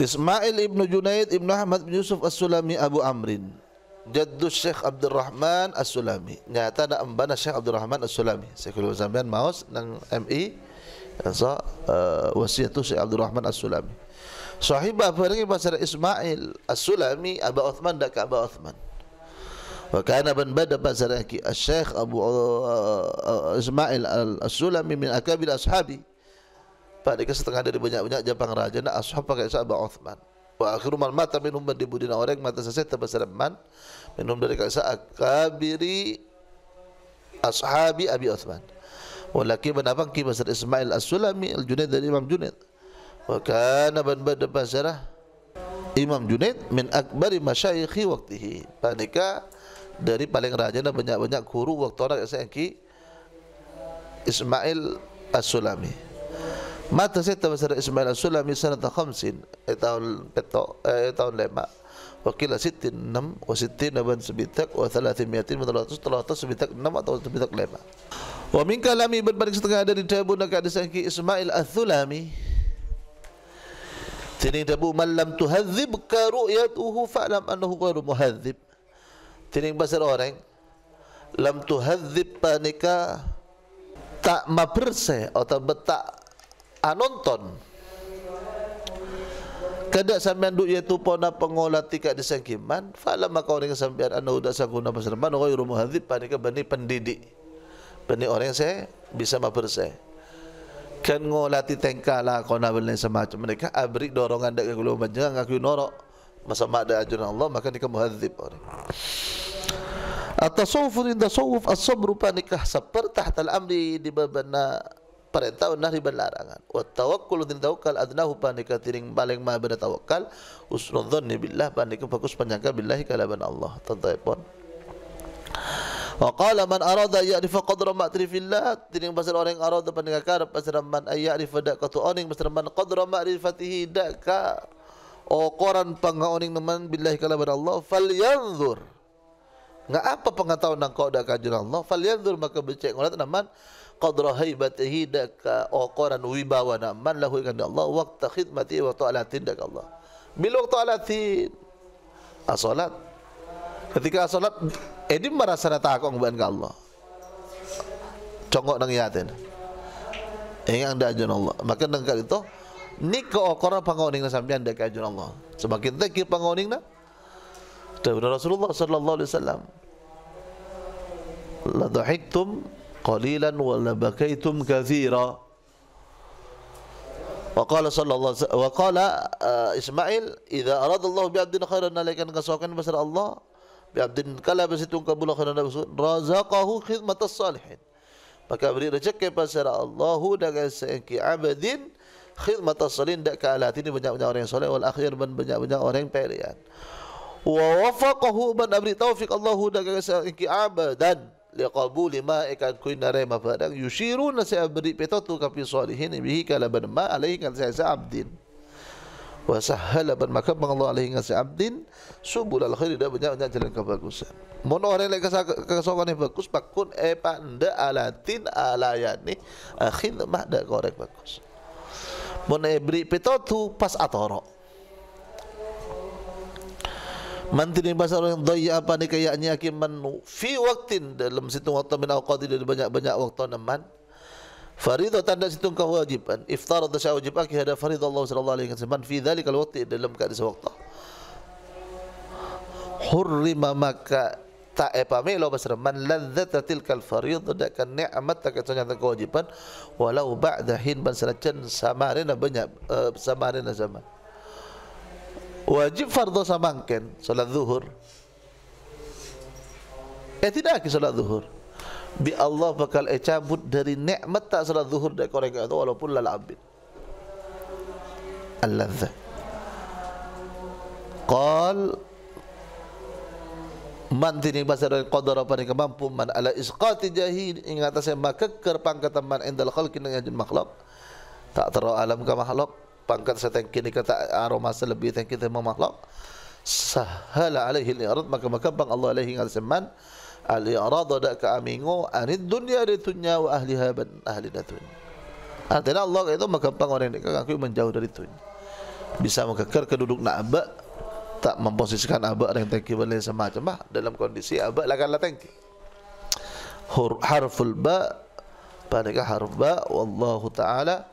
Ismail ibn Junaid ibn Ahmad bin Yusuf As-Sulami Abu Amrin Jaddu Syekh Abdul Rahman As-Sulami Nyata nak membana Syekh Abdul Rahman As-Sulami Saya kira zaman maus Nang MI so, uh, eh, Wasiat tu Syekh Abdul Rahman As-Sulami Sahibah berani pasal Ismail As-Sulami Abu Uthman dak Abu Uthman Wa kana ban bada pasal Syekh Abu uh, uh, Ismail As-Sulami Min akabil ashabi siapa dia setengah dari banyak-banyak jabang raja nak ashab pakai sahabat Uthman Wah akhiru man mata dari man dibudin orang mata selesai terbesar man minum dari kaisa akabiri ashabi abi Wah laki benabang ki besar Ismail as-Sulami al-Junaid dari Imam Junaid Wah kana benda badar basarah Imam Junaid min akbari masyaikhi waktihi panika dari paling raja nak banyak-banyak guru waktu orang yang saya Ismail As-Sulami Mata saya tahu Sayyidina Ismail Al-Sulami Sanata Khamsin eh, Tahun petok eh, Tahun lima Wakilah Sittin Enam Wa Sittin Aban Sebitak Wa Thalatim Yatin Wa Thalatus Thalatus Sebitak Enam Atau Sebitak Lima Wa Minka Lami Ibn Setengah Dari Tabu Naka Disangki Ismail Al-Sulami Tini Tabu Malam Tuhadzib Ka Ru'yatuhu Fa'lam Anahu Gairu Muhadzib Tini Basar Orang Lam Tuhadzib Panika Tak mabersih Atau Betak ha, nonton kada sampean duk yaitu pona pengola tika disengkiman fala maka orang yang sampean anda udah saguna pasaran ghairu muhadzib panika bani pendidik bani orang yang saya bisa mapersai kan ngolati tengkala kona bani semacam mereka abrik dorongan dak gulu banjang ngaku norok masa ada ajaran Allah maka nika muhadzib orang atasawuf inda sawuf as-sabru panika sapertah tal amri di babana perintah dan nahi berlarangan. Wattawakkul din tawakkal adnahu panika tiring paling mah benda tawakkal nih dhanni pandai panika fokus penyangka billahi kalaban Allah. Tentaipun. Wa qala man arada ya'rifa qadra ma'rifillah tiring pasal orang arada panika ka pasal man ya'rifa da qatu oning pasal man qadra ma'rifatihi da ka Okoran pengaoning naman billahi kalaban Allah fal yanzur. apa pengetahuan nang kau dah kanjur Allah? Fal maka becek ngolat naman qadra haibatihi daka oqoran wibawa na man lahu ikan Allah waqta khidmati wa ta'alatin daka Allah bila waktu alatin asolat ah, ketika asolat eh, ini merasa rata aku ngubahin ke Allah congok nang yatin ini yang diajun Allah maka dengkat itu ni keokoran sampai anda ke ajun Allah semakin tekir pangoning na Rasulullah sallallahu alaihi wasallam la dhahiktum قليلا ولا بكيتم كثيرا وقال صلى الله عليه وسلم وقال اسماعيل اذا اراد الله بعبد خيرا لك ان كسوكن بسر الله بعبد كلا بسيتون قبول خيرا رزقه خدمه الصالحين maka beri rezeki kepada Allah dengan seki abadin khidmat asalin dak ke alat ini banyak-banyak orang yang soleh wal akhir ban banyak-banyak orang yang pilihan wa wafaqahu ban abri taufik Allah dengan seki abadan liqabu lima ikan kuin narai mafadang yushiru nasi abri petotu kapi solihin bihi kalaban ma alaihi kan saya abdin wa sahal aban maka pengallah alaihi kan saya abdin subuh al khair dah banyak-banyak jalan kebagusan mun orang yang kesokan eh, yang bagus pakun epa nda alatin alayani akhir mah dah korek bagus mun abri petotu pas atorok Mantini pasal orang doya apa ni kayaknya akiman fi waktin dalam situ waktu min awqadi dari banyak-banyak waktu naman. Faridah tanda situ kau wajib. Kan? Iftar atau syawajib wajib akhir ada faridah Allah sallallahu alaihi wasallam. Fi dali kalau waktu dalam kadis waktu. Hurri maka tak apa lo pasal melo basar man ladzata tilkal faridh da amat tak ta katanya ta kewajiban walau ba'dahin basar jan samarena banyak uh, eh, samarena zaman wajib fardu samangken salat zuhur eh tidak ke salat zuhur bi Allah bakal ecabut eh dari nikmat tak salat zuhur dek korek itu walaupun lal abid al-ladza qal man dini basar qadara pada kemampu man ala isqati jahid ingat saya maka kekerpang ke teman indal khalqin dengan jin makhluk tak terlalu alam ke makhluk pangkat saya thank ni kata aroma selebih lebih you terima makhluk sahala alaihi al-irad maka maka bang Allah alaihi al-zaman al-irad ada ka amingo ani dunia di dunia wa ahliha ban ahli datun artinya ah, Allah itu maka bang orang ni kakak menjauh dari tu bisa mengekar keduduk nak abak tak memposisikan abak yang thank boleh semacam ah dalam kondisi abak lah kalau thank you harful ba pada ka wallahu taala